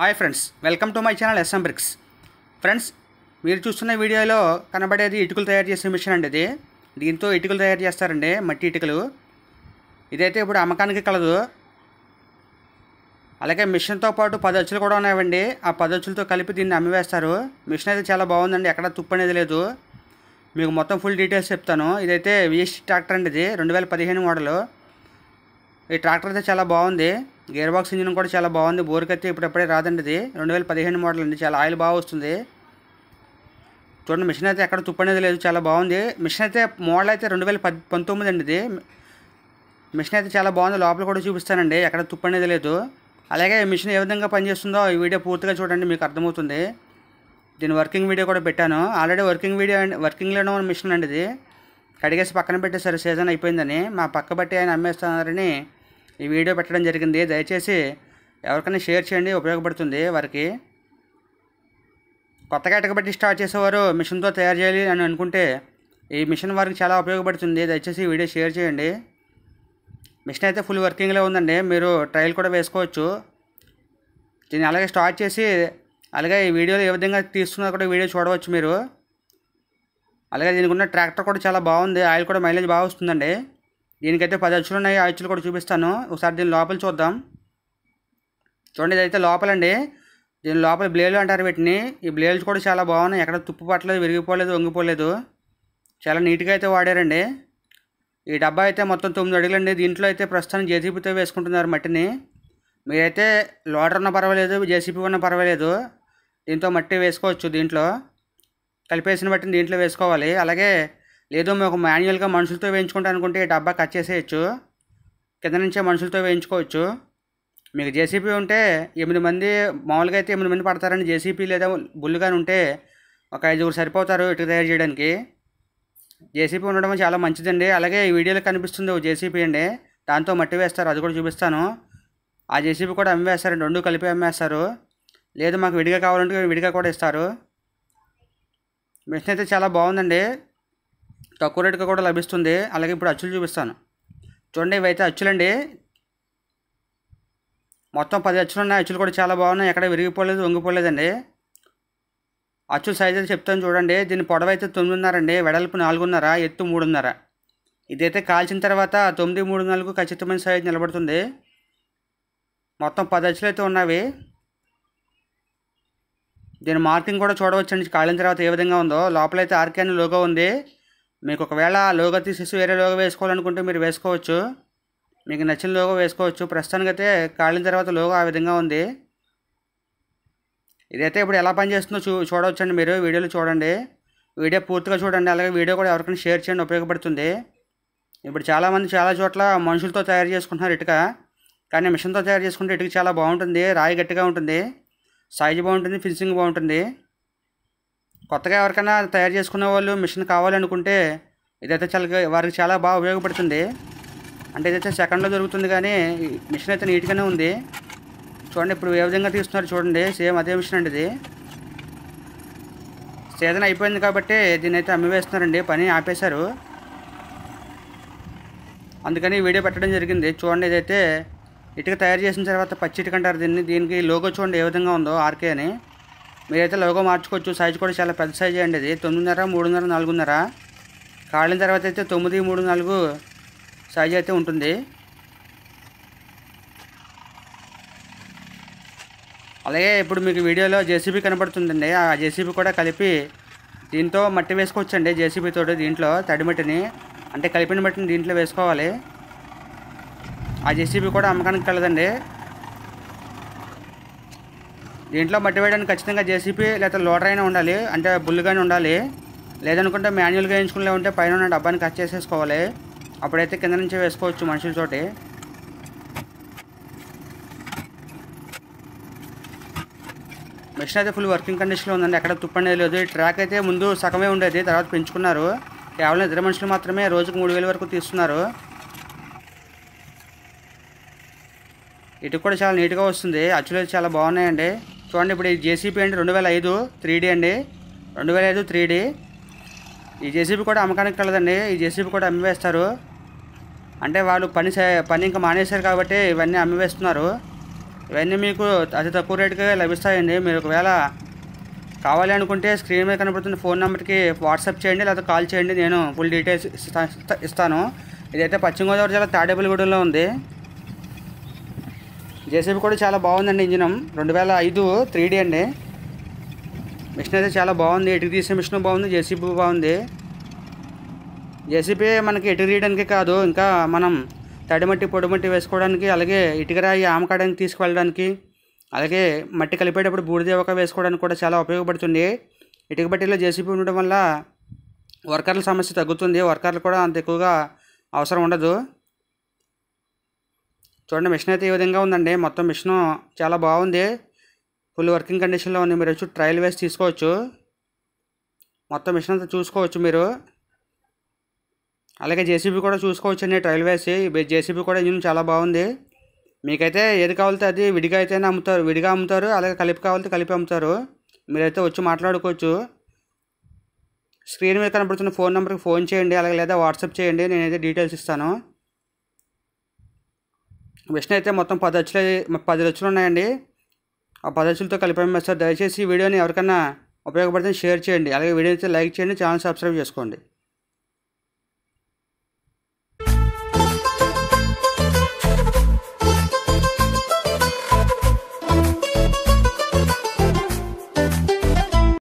hi friends welcome to my channel SM Bricks friends మీరు చూస్తున్న వీడియోలో కనబడేది ఇటుకలు తయారు చేసే మిషన్ అండి ఇది దీంతో ఇటుకలు తయారు చేస్తారండి మట్టి ఇటుకలు ఇదైతే ఇప్పుడు అమ్మకానికి కలదు అలాగే మిషన్తో పాటు పది అచ్చులు కూడా ఉన్నాయండి ఆ పది అచ్చులతో కలిపి దీన్ని అమ్మివేస్తారు మిషన్ అయితే చాలా బాగుందండి ఎక్కడ తుప్పు అనేది లేదు మీకు మొత్తం ఫుల్ డీటెయిల్స్ చెప్తాను ఇదైతే విఎస్టీ ట్రాక్టర్ అండి ఇది రెండు వేల పదిహేను మోడలు ఈ ట్రాక్టర్ అయితే చాలా బాగుంది గేర్ బాక్స్ ఇంజిన్ కూడా చాలా బాగుంది బోర్కైతే ఇప్పుడప్పుడే రాదండి ఇది రెండు వేల పదిహేను మోడల్ అండి చాలా ఆయిల్ బాగా వస్తుంది చూడండి మిషన్ అయితే ఎక్కడ తుప్పనేది లేదు చాలా బాగుంది మిషన్ అయితే మోడల్ అయితే రెండు వేల పద్ పంతొమ్మిది అండి ఇది మిషన్ అయితే చాలా బాగుంది లోపల కూడా చూపిస్తానండి ఎక్కడ తుప్పనేది లేదు అలాగే మిషన్ ఏ విధంగా పనిచేస్తుందో ఈ వీడియో పూర్తిగా చూడండి మీకు అర్థమవుతుంది దీని వర్కింగ్ వీడియో కూడా పెట్టాను ఆల్రెడీ వర్కింగ్ వీడియో వర్కింగ్లోనే ఉన్న మిషన్ అండి ఇది కడిగేసి పక్కన పెట్టేసరి సీజన్ అయిపోయిందని మా పక్క బట్టి ఆయన అమ్మేస్తున్నారని ఈ వీడియో పెట్టడం జరిగింది దయచేసి ఎవరికైనా షేర్ చేయండి ఉపయోగపడుతుంది వారికి కొత్తగా ఎటకబెట్టి స్టార్ట్ చేసేవారు మిషన్తో తయారు చేయాలి అని అనుకుంటే ఈ మిషన్ వారికి చాలా ఉపయోగపడుతుంది దయచేసి వీడియో షేర్ చేయండి మిషన్ అయితే ఫుల్ వర్కింగ్లో ఉందండి మీరు ట్రయల్ కూడా వేసుకోవచ్చు దీన్ని అలాగే స్టార్ట్ చేసి అలాగే ఈ వీడియోలో ఏ విధంగా తీస్తున్నా కూడా వీడియో చూడవచ్చు మీరు అలాగే దీనికి ఉన్న ట్రాక్టర్ కూడా చాలా బాగుంది ఆయిల్ కూడా మైలేజ్ బాగా వస్తుందండి దీనికైతే పది అచ్చులు ఉన్నాయి ఆ అచ్చులు కూడా చూపిస్తాను ఒకసారి దీని లోపల చూద్దాం చూడండి ఇదైతే లోపలండి దీని లోపల బ్లేడ్లు అంటారు వీటిని ఈ బ్లేడ్స్ కూడా చాలా బాగున్నాయి ఎక్కడ తుప్పు పట్టలేదు విరిగిపోలేదు వంగిపోలేదు చాలా నీట్గా అయితే వాడారండి ఈ డబ్బా అయితే మొత్తం తొమ్మిది అడుగులండి దీంట్లో అయితే ప్రస్తుతం జేసీబీతో వేసుకుంటున్నారు మట్టిని మీరైతే లోడర్ ఉన్నా పర్వాలేదు జేసీపీ ఉన్నా పర్వాలేదు దీంతో మట్టి వేసుకోవచ్చు దీంట్లో కలిపేసిన మట్టిని దీంట్లో వేసుకోవాలి అలాగే లేదు ఒక మాన్యువల్గా మనుషులతో వేయించుకుంటా అనుకుంటే డబ్బా కట్ చేసేయచ్చు కింద నుంచే మనుషులతో వేయించుకోవచ్చు మీకు జేసీపీ ఉంటే ఎనిమిది మంది మామూలుగా అయితే ఎనిమిది మంది పడతారని జేసీపీ లేదా బుల్లుగాని ఉంటే ఒక ఐదుగురు సరిపోతారు ఇటుక తయారు చేయడానికి జేసీపీ ఉండడం చాలా మంచిదండి అలాగే ఈ వీడియోలో కనిపిస్తుంది ఒక జేసీపీ అండి దాంతో మట్టి వేస్తారు అది కూడా చూపిస్తాను ఆ జేసీబీ కూడా అమ్మేస్తారండి రెండు కలిపి అమ్మేస్తారు లేదు మాకు విడిగా కావాలంటే విడిగా కూడా ఇస్తారు మిషన్ అయితే చాలా బాగుందండి తక్కువ రేటుగా కూడా లభిస్తుంది అలాగే ఇప్పుడు అచ్చులు చూపిస్తాను చూడండి ఇవైతే అచ్చులండి మొత్తం పది అచ్చులు ఉన్నాయి అచ్చులు కూడా చాలా బాగున్నాయి ఎక్కడ విరిగిపోలేదు వంగిపోలేదండి అచ్చుల సైజ్ అయితే చెప్తాను చూడండి దీని పొడవ అయితే తొమ్మిదిన్నరండి వెడల్పు నాలుగున్నర ఎత్తు మూడున్నర ఇదైతే కాల్చిన తర్వాత తొమ్మిది మూడు నాలుగు ఖచ్చితమైన సైజ్ నిలబడుతుంది మొత్తం పది అచ్చులు అయితే ఉన్నవి దీని మార్కింగ్ కూడా చూడవచ్చండి కాలిన తర్వాత ఏ విధంగా ఉందో లోపలైతే ఆర్కే అని లోగో ఉంది మీకు ఒకవేళ లోగో తీసేసి వేరే లోగో వేసుకోవాలనుకుంటే మీరు వేసుకోవచ్చు మీకు నచ్చిన లోగో వేసుకోవచ్చు ప్రస్తుతానికి అయితే కాలిన తర్వాత లోగో ఆ విధంగా ఉంది ఇదైతే ఇప్పుడు ఎలా పనిచేస్తుందో చూ చూడవచ్చండి మీరు వీడియోలు చూడండి వీడియో పూర్తిగా చూడండి అలాగే వీడియో కూడా ఎవరికైనా షేర్ చేయండి ఉపయోగపడుతుంది ఇప్పుడు చాలామంది చాలా చోట్ల మనుషులతో తయారు చేసుకుంటున్నారు ఇటుక కానీ మిషన్తో తయారు చేసుకుంటే ఇటుక చాలా బాగుంటుంది రాయి గట్టిగా ఉంటుంది సైజు బాగుంటుంది ఫినిషింగ్ బాగుంటుంది కొత్తగా ఎవరికైనా తయారు చేసుకునే వాళ్ళు మిషన్ కావాలనుకుంటే ఇదైతే చాలా వారికి చాలా బాగా ఉపయోగపడుతుంది అంటే ఇదైతే సెకండ్లో దొరుకుతుంది కానీ మిషన్ అయితే నీట్గానే ఉంది చూడండి ఇప్పుడు ఏ విధంగా తీస్తున్నారు చూడండి సేమ్ అదే మిషన్ అండి ఇది సీజన్ అయిపోయింది కాబట్టి దీన్నైతే అయితే అమ్మివేస్తున్నారండి పని ఆపేశారు అందుకని వీడియో పెట్టడం జరిగింది చూడండి ఇదైతే ఇటుక తయారు చేసిన తర్వాత పచ్చి ఇటుక అంటారు దీన్ని దీనికి లోగో చూడండి ఏ విధంగా ఉందో ఆర్కే అని మీరైతే లోగో మార్చుకోవచ్చు సైజ్ కూడా చాలా పెద్ద సైజు అండి ఇది తొమ్మిదిన్నర మూడున్నర నాలుగున్నర కాలిన తర్వాత అయితే తొమ్మిది మూడు నాలుగు సైజ్ అయితే ఉంటుంది అలాగే ఇప్పుడు మీకు వీడియోలో జేసీబీ కనబడుతుందండి ఆ జేసీబీ కూడా కలిపి దీంతో మట్టి వేసుకోవచ్చండి జేసీబీతో దీంట్లో తడి మట్టిని అంటే కలిపిన మట్టిని దీంట్లో వేసుకోవాలి ఆ జేసీబీ కూడా అమ్మకానికి కలదండి దీంట్లో మట్టి వేయడానికి ఖచ్చితంగా జేసీపీ లేదా లోటర్ అయినా ఉండాలి అంటే కానీ ఉండాలి లేదనుకుంటే మాన్యువల్గా వేయించుకునే ఉంటే పైన ఉన్న డబ్బాని కట్ చేసేసుకోవాలి అప్పుడైతే కింద నుంచి వేసుకోవచ్చు మనుషులతోటి మిషన్ అయితే ఫుల్ వర్కింగ్ కండిషన్లో ఉందండి ఎక్కడ తుప్పనే లేదు ఈ ట్రాక్ అయితే ముందు సగమే ఉండేది తర్వాత పెంచుకున్నారు కేవలం ఇద్దరు మనుషులు మాత్రమే రోజుకు మూడు వేల వరకు తీస్తున్నారు ఇటు కూడా చాలా నీట్గా వస్తుంది అచ్చులు చాలా బాగున్నాయండి చూడండి ఇప్పుడు ఈ జేసీబీ అండి రెండు వేల ఐదు త్రీ డీ అండి రెండు వేల ఐదు త్రీ ఈ జేసీబీ కూడా అమ్మకానికి కలదండి ఈ జేసీబీ కూడా అమ్మివేస్తారు అంటే వాళ్ళు పని పని ఇంకా మానేశారు కాబట్టి ఇవన్నీ అమ్మివేస్తున్నారు ఇవన్నీ మీకు అతి తక్కువ రేటుకే లభిస్తాయండి మీరు ఒకవేళ కావాలి అనుకుంటే స్క్రీన్ మీద కనబడుతున్న ఫోన్ నెంబర్కి వాట్సాప్ చేయండి లేదా కాల్ చేయండి నేను ఫుల్ డీటెయిల్స్ ఇస్తాను ఇదైతే పశ్చిమ గోదావరి జిల్లా తాడేపల్లిగూడెంలో ఉంది జేసీబీ కూడా చాలా బాగుందండి ఇంజిన్ రెండు వేల ఐదు త్రీ అండి మిషన్ అయితే చాలా బాగుంది ఎటుకు తీసే మిషన్ బాగుంది జేసీబీ బాగుంది జేసీబీ మనకి ఎటు తీయడానికి కాదు ఇంకా మనం తడిమట్టి పొడిమట్టి వేసుకోవడానికి అలాగే ఇటుక రాయి ఆమకాడానికి తీసుకువెళ్ళడానికి అలాగే మట్టి కలిపేటప్పుడు బూడిద ఒక వేసుకోవడానికి కూడా చాలా ఉపయోగపడుతుంది ఇటుక బట్టీలో జేసీబీ ఉండడం వల్ల వర్కర్ల సమస్య తగ్గుతుంది వర్కర్లు కూడా అంత ఎక్కువగా అవసరం ఉండదు చూడండి మిషన్ అయితే ఈ విధంగా ఉందండి మొత్తం మిషన్ చాలా బాగుంది ఫుల్ వర్కింగ్ కండిషన్లో ఉంది మీరు వచ్చి ట్రయల్ వేసి తీసుకోవచ్చు మొత్తం మిషన్ అంతా చూసుకోవచ్చు మీరు అలాగే జేసీబీ కూడా చూసుకోవచ్చు అండి ట్రయల్ వేసి జేసీబీ కూడా ఇంజిన్ చాలా బాగుంది మీకైతే ఏది కావాలితే అది విడిగా అయితేనే అమ్ముతారు విడిగా అమ్ముతారు అలాగే కలిపి కావాలితే కలిపి అమ్ముతారు మీరైతే వచ్చి మాట్లాడుకోవచ్చు స్క్రీన్ మీద కనబడుతున్న ఫోన్ నెంబర్కి ఫోన్ చేయండి అలాగే లేదా వాట్సాప్ చేయండి నేనైతే డీటెయిల్స్ ఇస్తాను విష్ణు అయితే మొత్తం పది అచ్చులు పది అచ్చులు ఉన్నాయండి ఆ పది అచ్చులతో కలిపాము సార్ దయచేసి ఈ వీడియోని ఎవరికైనా ఉపయోగపడితే షేర్ చేయండి అలాగే వీడియో అయితే లైక్ చేయండి ఛానల్ సబ్స్క్రైబ్ చేసుకోండి